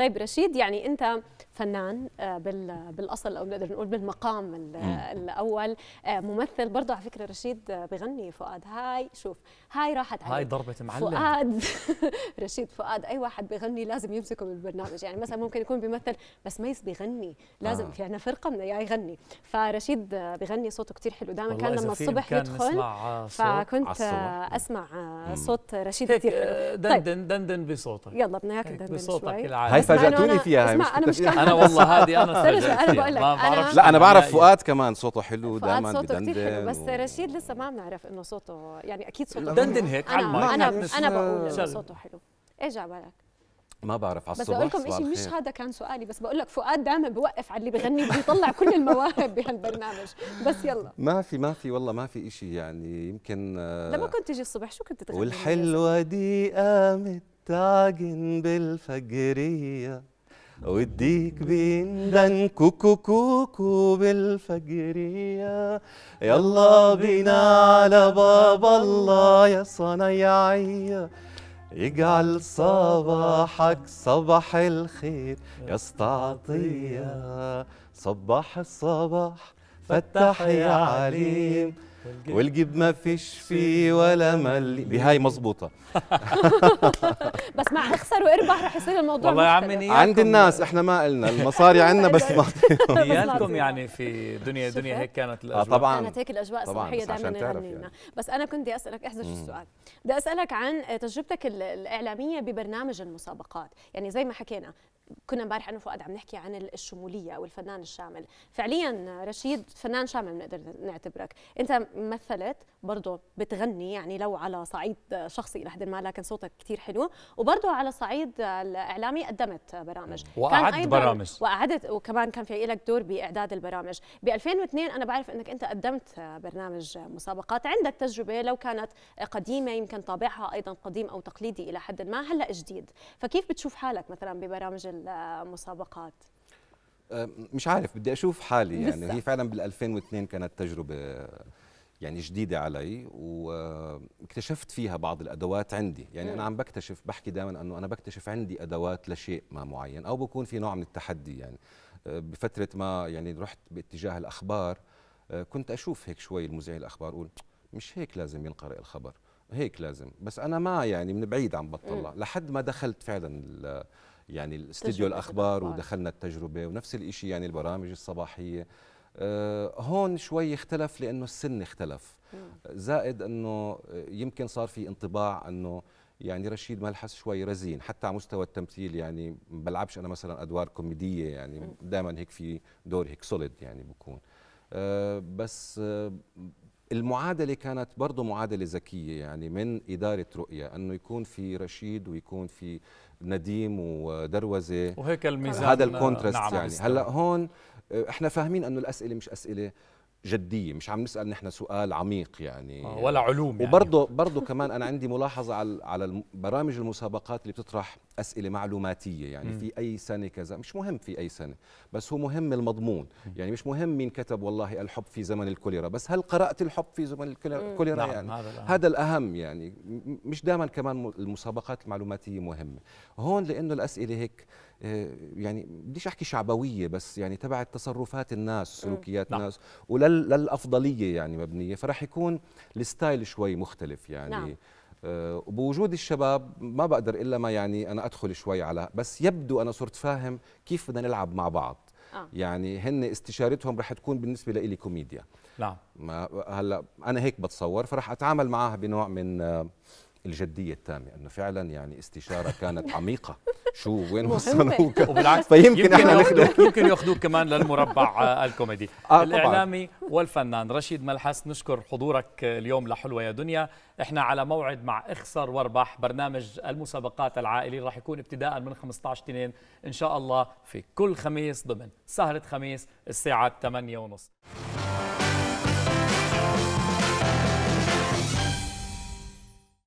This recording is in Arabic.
طيب رشيد يعني انت فنان آه، بالاصل او نقدر نقول بالمقام الاول آه، ممثل برضه على فكره رشيد بغني فؤاد هاي شوف هاي راحت هاي ضربه معلم فؤاد رشيد فؤاد اي واحد بغني لازم يمسكه بالبرنامج يعني مثلا ممكن يكون بيمثل بس ميس بيغني لازم آه. في عندنا فرقه من يا يغني فرشيد بغني صوته كثير حلو دائما كان لما الصبح يدخل فكنت اسمع صوت رشيد كثير حلو آه، دندن طيب. دندن بصوتك يلا بدنا اياك طيب، دندن بصوتك العادي هاي فاجاتوني فيها هاي مش انا مش والله هذه انا طيب، انا بقول لك لا انا بعرف فؤاد كمان صوته حلو دائما صوته كثير حلو بس رشيد لسه ما بنعرف انه صوته يعني اكيد صوته دندن هيك على المايك انا انا بقول انه صوته حلو ايش على بالك؟ ما بعرف على الصبح بس بقول لكم شيء مش هذا كان سؤالي بس بقول لك فؤاد دائما بوقف على اللي بغني بيطلع كل المواهب بهالبرنامج بس يلا ما في ما في والله ما في شيء يعني يمكن آه، لما كنت تجي الصبح شو كنت تغني والحلوه دي قامت تعجن بالفجريه بين بيندن كوكو كوكو بالفجرية يلا بينا على باب الله يا صنيعية يجعل صباحك صباح الخير يا استعطية صباح الصباح فتح يا عليم والجيب ما فيش فيه ولا ملي دي هاي مظبوطه بس مع اخسر واربح رح يصير الموضوع والله يا عم عند الناس احنا ما قلنا المصاري عندنا بس ما نيالكم يعني في دنيا دنيا هيك كانت آه، الاجواء آه طبعا كانت هيك الاجواء الصباحيه دائما يعني. بس انا كنت بدي اسالك احذر شو السؤال بدي اسالك عن تجربتك الاعلاميه ببرنامج المسابقات يعني زي ما حكينا كنا امبارح انا وفؤاد عم نحكي عن الشموليه او الفنان الشامل فعليا رشيد فنان شامل بنقدر نعتبرك انت مثلت برضه بتغني يعني لو على صعيد شخصي إلى حد ما لكن صوتك كثير حلو وبرضه على صعيد الإعلامي قدمت برامج وأعدت برامج وأعدت وكمان كان في لك دور بإعداد البرامج ب 2002 أنا بعرف أنك أنت قدمت برنامج مسابقات عندك تجربة لو كانت قديمة يمكن طابعها أيضا قديم أو تقليدي إلى حد ما هلأ جديد فكيف بتشوف حالك مثلا ببرامج المسابقات؟ مش عارف بدي اشوف حالي يعني لسه. هي فعلا بال2002 كانت تجربه يعني جديدة علي واكتشفت فيها بعض الأدوات عندي يعني أنا عم بكتشف بحكي دائما أنه أنا بكتشف عندي أدوات لشيء ما معين أو بكون في نوع من التحدي يعني بفترة ما يعني رحت باتجاه الأخبار كنت أشوف هيك شوي المذيع الأخبار أقول مش هيك لازم ينقرأ الخبر هيك لازم بس أنا ما يعني من بعيد عم بطلع لحد ما دخلت فعلا يعني الاستديو الأخبار ودخلنا التجربة ونفس الإشي يعني البرامج الصباحية آه، هون شوي اختلف لانه السن اختلف زائد انه آه، يمكن صار في انطباع انه يعني رشيد ملحس شوي رزين حتى على مستوى التمثيل يعني بلعبش انا مثلا ادوار كوميديه يعني دائما هيك في دور هيك سوليد يعني بكون أه بس آه، المعادله كانت برضه معادله ذكيه يعني من اداره رؤيا انه يكون في رشيد ويكون في نديم ودروزه وهيك الميزان هذا الكونترست نعم يعني هلا هون احنا فاهمين انه الاسئله مش اسئله جديه مش عم نسال نحن سؤال عميق يعني آه، ولا علوم يعني وبرضه برضه كمان انا عندي ملاحظه على على برامج المسابقات اللي بتطرح اسئله معلوماتيه يعني م. في اي سنه كذا مش مهم في اي سنه بس هو مهم المضمون يعني مش مهم مين كتب والله الحب في زمن الكوليرا بس هل قرات الحب في زمن الكوليرا نعم يعني هذا الأهم. هذا الاهم يعني مش دائما كمان المسابقات المعلوماتيه مهمه هون لانه الاسئله هيك آه، يعني بديش احكي شعبويه بس يعني تبعت تصرفات الناس سلوكيات نعم. الناس وللافضليه يعني مبنيه فراح يكون الستايل شوي مختلف يعني نعم. آه، وبوجود الشباب ما بقدر الا ما يعني انا ادخل شوي على بس يبدو انا صرت فاهم كيف بدنا نلعب مع بعض آه. يعني هن استشارتهم رح تكون بالنسبه لي كوميديا نعم ما هلا انا هيك بتصور فرح اتعامل معها بنوع من آه، الجديه التامه انه فعلا يعني استشاره كانت عميقه شو وين وصلوك وبالعكس فيمكن يمكن احنا ياخدوك يمكن ياخذوك كمان للمربع آه، الكوميدي آه الاعلامي طبعاً. والفنان رشيد ملحس نشكر حضورك اليوم لحلوة يا دنيا احنا على موعد مع اخسر واربح برنامج المسابقات العائلي راح يكون ابتداء من 15 تنين ان شاء الله في كل خميس ضمن سهرة خميس الساعة 8